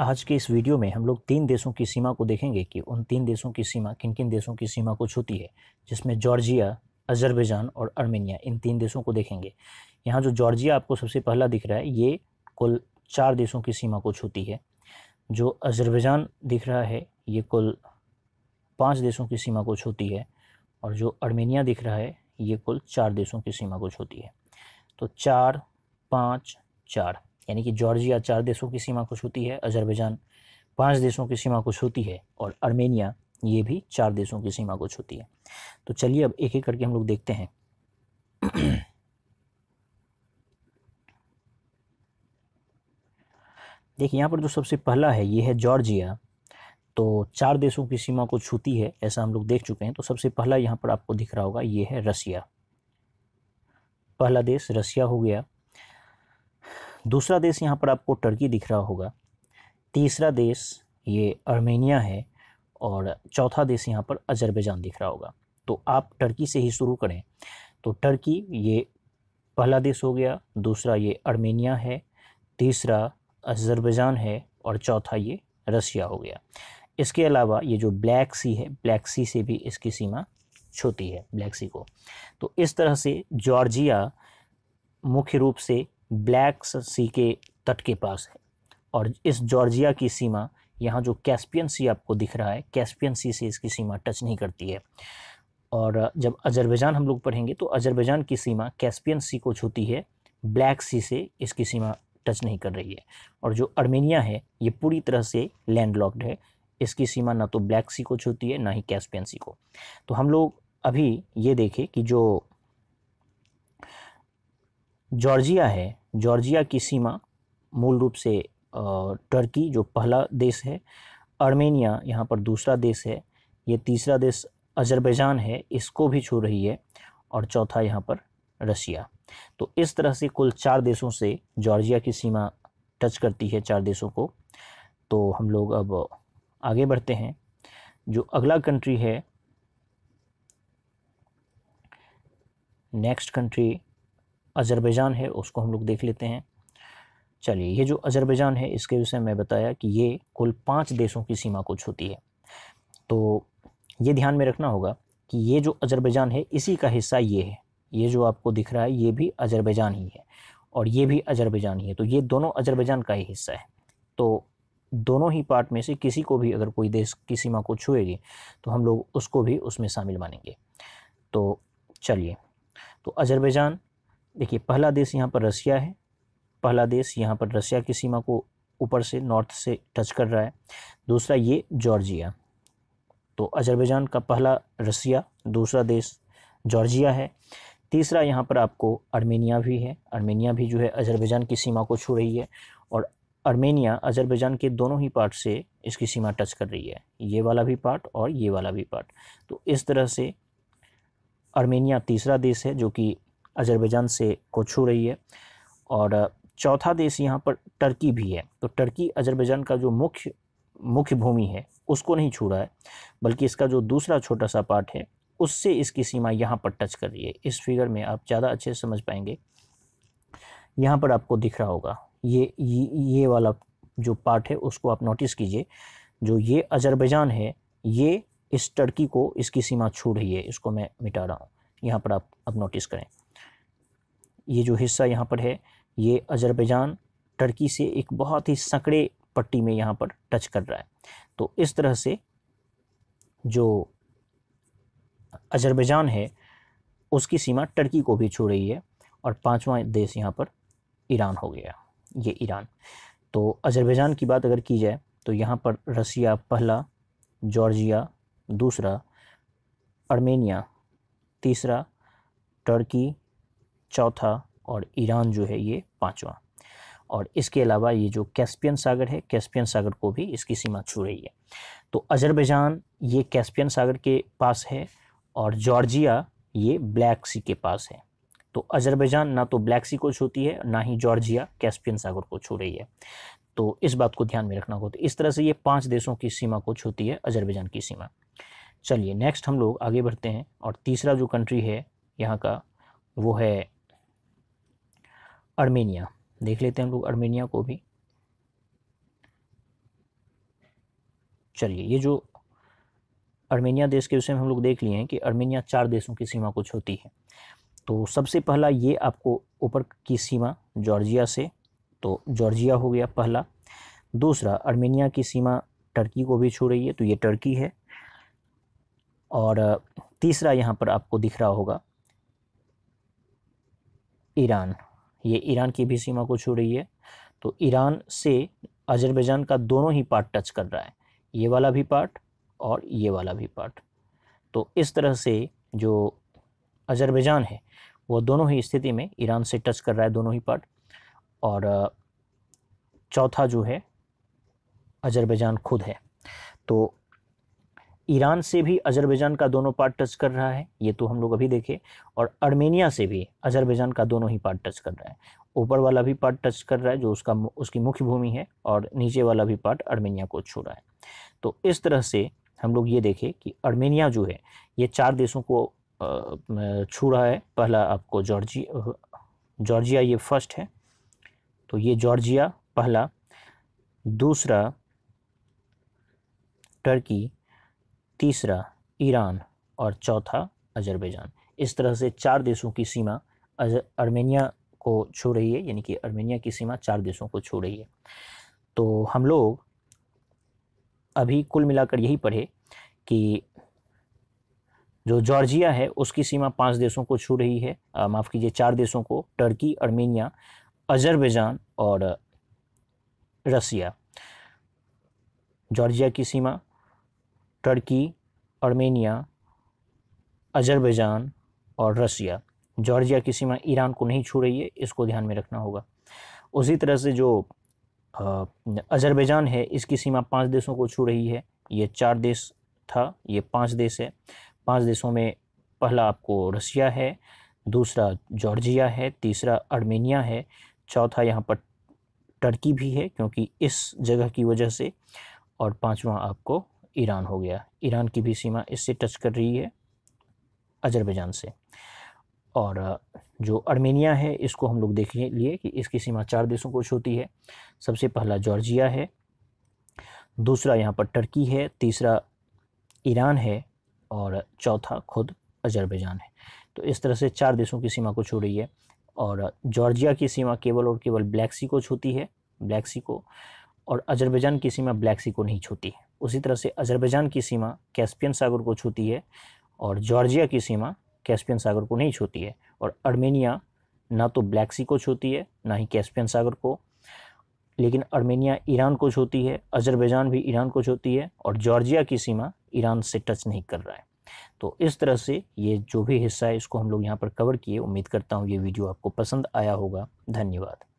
आज के इस वीडियो में हम लोग तीन देशों की सीमा को देखेंगे कि उन तीन देशों की सीमा किन किन देशों की सीमा को छूती है जिसमें जॉर्जिया अजरबैजान और अर्मेनिया इन तीन देशों को देखेंगे यहाँ जो जॉर्जिया आपको सबसे पहला दिख रहा है ये कुल चार देशों की सीमा को छूती है जो अजरबैजान दिख रहा है ये कुल पाँच देशों की सीमा को छूती है और जो अर्मेनिया दिख रहा है ये कुल चार देशों की सीमा को छूती है तो चार पाँच चार यानी कि जॉर्जिया चार देशों की सीमा को छूती है अजरबैजान पांच देशों की सीमा को छूती है और आर्मेनिया ये भी चार देशों की सीमा को छूती है तो चलिए अब एक एक करके हम लोग देखते हैं देखिए यहाँ पर जो सबसे पहला है ये है जॉर्जिया तो चार देशों की सीमा को छूती है ऐसा हम लोग देख चुके हैं तो सबसे पहला यहाँ पर आपको दिख रहा होगा ये है रसिया पहला देश रसिया हो गया दूसरा देश यहाँ पर आपको टर्की दिख रहा होगा तीसरा देश ये आर्मेनिया है और चौथा देश यहाँ पर अजरबैजान दिख रहा होगा तो आप टर्की से ही शुरू करें तो टर्की ये पहला देश हो गया दूसरा ये आर्मेनिया है तीसरा अजरबैजान है और चौथा ये रसिया हो गया इसके अलावा ये जो ब्लैक सी है ब्लैक सी से भी इसकी सीमा छोटी है ब्लैक सी को तो इस तरह से जॉर्जिया मुख्य रूप से ब्लैक सी के तट के पास है और इस जॉर्जिया की सीमा यहाँ जो कैस्पियन सी आपको दिख रहा है कैस्पियन सी से इसकी सीमा टच नहीं करती है और जब अजरबैजान हम लोग पढ़ेंगे तो अजरबैजान की सीमा कैस्पियन सी को छूती है ब्लैक सी से इसकी सीमा टच नहीं कर रही है और जो अर्मेनिया है ये पूरी तरह से लैंडलॉक्ड है इसकी सीमा ना तो ब्लैक सी को छूती है ना ही कैस्पियन सी को तो हम लोग अभी ये देखें कि जो जॉर्जिया है जॉर्जिया की सीमा मूल रूप से टर्की जो पहला देश है आर्मेनिया यहाँ पर दूसरा देश है ये तीसरा देश अजरबैजान है इसको भी छू रही है और चौथा यहाँ पर रशिया तो इस तरह से कुल चार देशों से जॉर्जिया की सीमा टच करती है चार देशों को तो हम लोग अब आगे बढ़ते हैं जो अगला कंट्री है नेक्स्ट कंट्री अज़रबैजान है उसको हम लोग देख लेते हैं चलिए ये जो अज़रबैजान है इसके विषय में बताया कि ये कुल पाँच देशों की सीमा को छूती है तो ये ध्यान में रखना होगा कि ये जो अज़रबैजान है इसी का हिस्सा ये है ये जो आपको दिख रहा है ये भी अज़रबैजान ही है और ये भी अज़रबैजान ही है तो ये दोनों अज़रबैजान का ही हिस्सा है तो दोनों ही पार्ट में से किसी को भी अगर कोई देश की सीमा को छुएगी तो हम लोग उसको भी उसमें शामिल मानेंगे तो चलिए तो अज़रबैजान देखिए पहला देश यहाँ पर रसिया है पहला देश यहाँ पर रसिया की सीमा को ऊपर से नॉर्थ से टच कर रहा है दूसरा ये जॉर्जिया तो अजरबैजान का पहला रसिया दूसरा देश जॉर्जिया है तीसरा यहाँ पर आपको आर्मेनिया भी है आर्मेनिया भी जो है अजरबैजान की सीमा को छू रही है और अर्मेनिया अजरबैजान के दोनों ही पार्ट से इसकी सीमा टच कर रही है ये वाला भी पार्ट और ये वाला भी पार्ट तो इस तरह से अर्मेनिया तीसरा देश है जो कि अजरबैजान से को छू रही है और चौथा देश यहाँ पर टर्की भी है तो टर्की अजरबैजान का जो मुख्य मुख्य भूमि है उसको नहीं छू रहा है बल्कि इसका जो दूसरा छोटा सा पार्ट है उससे इसकी सीमा यहाँ पर टच कर रही है इस फिगर में आप ज़्यादा अच्छे से समझ पाएंगे यहाँ पर आपको दिख रहा होगा ये ये वाला जो पार्ट है उसको आप नोटिस कीजिए जो ये अजरबैजान है ये इस टर्की को इसकी सीमा छू रही है इसको मैं मिटा रहा हूँ यहाँ पर आप अब नोटिस करें ये जो हिस्सा यहाँ पर है ये अजरबैजान टर्की से एक बहुत ही सकड़े पट्टी में यहाँ पर टच कर रहा है तो इस तरह से जो अजरबैजान है उसकी सीमा टर्की को भी छू रही है और पांचवा देश यहाँ पर ईरान हो गया ये ईरान तो अजरबैजान की बात अगर की जाए तो यहाँ पर रसिया पहला जॉर्जिया दूसरा अर्मेनिया तीसरा टर्की चौथा और ईरान जो है ये पाँचवा और इसके अलावा ये जो कैस्पियन सागर है कैस्पियन सागर को भी इसकी सीमा छू रही है तो अजरबैजान ये कैस्पियन सागर के पास है और जॉर्जिया ये ब्लैक सी के पास है तो अजरबैजान ना तो ब्लैक सी को छूती है ना ही जॉर्जिया कैस्पियन सागर को छू रही है तो इस बात को ध्यान में रखना होगा तो इस तरह से ये पांच देशों की सीमा को छूती है अजरबैजान की सीमा चलिए नेक्स्ट हम लोग आगे बढ़ते हैं और तीसरा जो कंट्री है यहाँ का वो है अर्मेनिया देख लेते हैं हम लोग अर्मेनिया को भी चलिए ये जो अर्मेनिया देश के विषय में हम लोग देख लिए हैं कि अर्मेनिया चार देशों की सीमा को छूती है तो सबसे पहला ये आपको ऊपर की सीमा जॉर्जिया से तो जॉर्जिया हो गया पहला दूसरा अर्मेनिया की सीमा टर्की को भी छू रही है तो ये टर्की है और तीसरा यहाँ पर आपको दिख रहा होगा ईरान ये ईरान की भी सीमा को छू रही है तो ईरान से अजरबैजान का दोनों ही पार्ट टच कर रहा है ये वाला भी पार्ट और ये वाला भी पार्ट तो इस तरह से जो अजरबैजान है वो दोनों ही स्थिति में ईरान से टच कर रहा है दोनों ही पार्ट और चौथा जो है अजरबैजान खुद है तो ईरान से भी अजरबैजान का दोनों पार्ट टच कर रहा है ये तो हम लोग अभी देखें और अर्मेनिया से भी अजरबैजान का दोनों ही पार्ट टच कर रहा है ऊपर वाला भी पार्ट टच कर रहा है जो उसका उसकी मुख्य भूमि है और नीचे वाला भी पार्ट अर्मेनिया को छू रहा है तो इस तरह से हम लोग ये देखें कि अर्मेनिया जो है ये चार देशों को छू रहा है पहला आपको जॉर्जी जॉर्जिया ये फर्स्ट है तो ये जॉर्जिया पहला दूसरा टर्की तीसरा ईरान और चौथा अजरबैजान इस तरह से चार देशों की सीमा अर्मेनिया को छू रही है यानी कि अर्मेनिया की सीमा चार देशों को छू रही है तो हम लोग अभी कुल मिलाकर यही पढ़े कि जो जॉर्जिया है उसकी सीमा पांच देशों को छू रही है माफ़ कीजिए चार देशों को टर्की अर्मेनिया अजरबैजान और रसिया जॉर्जिया की सीमा टर्की आर्मेनिया अजरबैजान और रसिया जॉर्जिया की सीमा ईरान को नहीं छू रही है इसको ध्यान में रखना होगा उसी तरह से जो अजरबैजान है इसकी सीमा पांच देशों को छू रही है ये चार देश था ये पांच देश है पांच देशों में पहला आपको रसिया है दूसरा जॉर्जिया है तीसरा अर्मेनिया है चौथा यहाँ पर टर्की भी है क्योंकि इस जगह की वजह से और पांचवा आपको ईरान हो गया ईरान की भी सीमा इससे टच कर रही है अजरबैजान से और जो अर्मेनिया है इसको हम लोग देखें लिए कि इसकी सीमा चार देशों को छूती है सबसे पहला जॉर्जिया है दूसरा यहाँ पर टर्की है तीसरा ईरान है और चौथा खुद अजरबैजान है तो इस तरह से चार देशों की सीमा को छू रही है और जॉर्जिया की सीमा केवल और केवल ब्लैक सी को छूती है ब्लैक सी को और अजरबैजान की सीमा ब्लैक सी को नहीं छूती है उसी तरह से अजरबैजान की सीमा कैस्पियन सागर को छूती है और जॉर्जिया की सीमा कैस्पियन सागर को नहीं छूती है और अर्मेनिया ना तो ब्लैक सी को छूती है ना ही कैस्पियन सागर को लेकिन अर्मेनिया ईरान को छूती है अजरबैजान भी ईरान को छूती है और जॉर्जिया की सीमा ईरान से टच नहीं कर रहा है तो इस तरह से ये जो भी हिस्सा है इसको हम लोग यहाँ पर कवर किए उम्मीद करता हूँ ये वीडियो आपको पसंद आया होगा धन्यवाद